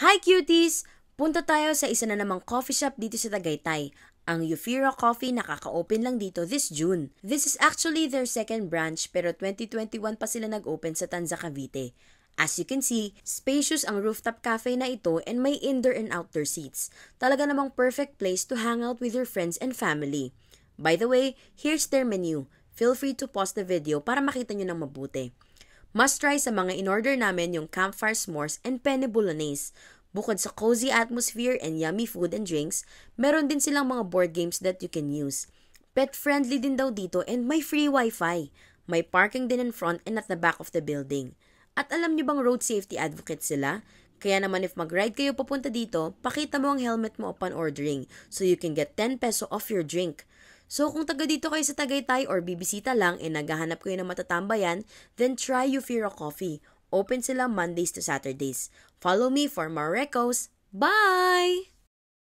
Hi cuties! Punta tayo sa isa na namang coffee shop dito sa Tagaytay, ang Euphira Coffee nakaka-open lang dito this June. This is actually their second branch pero 2021 pa sila nag-open sa Tanza Cavite. As you can see, spacious ang rooftop cafe na ito and may indoor and outdoor seats. Talaga namang perfect place to hang out with your friends and family. By the way, here's their menu. Feel free to pause the video para makita nyo ng mabuti. Must try sa mga in-order namin yung campfire s'mores and penne bolognese. Bukod sa cozy atmosphere and yummy food and drinks, meron din silang mga board games that you can use. Pet-friendly din daw dito and may free wifi. May parking din in front and at the back of the building. At alam niyo bang road safety advocate sila? Kaya naman if mag-ride kayo papunta dito, pakita mo ang helmet mo upon ordering so you can get 10 peso off your drink. So kung taga dito kayo sa Tagaytay or bibisita lang and eh, naghahanap kayo ng matatambayan, then try Eufira Coffee. Open sila Mondays to Saturdays. Follow me for more recos. Bye!